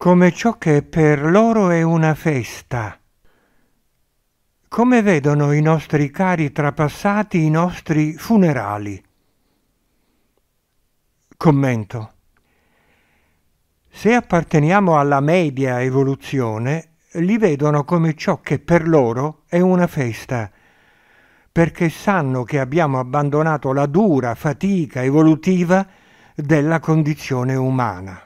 come ciò che per loro è una festa. Come vedono i nostri cari trapassati i nostri funerali? Commento. Se apparteniamo alla media evoluzione, li vedono come ciò che per loro è una festa, perché sanno che abbiamo abbandonato la dura fatica evolutiva della condizione umana.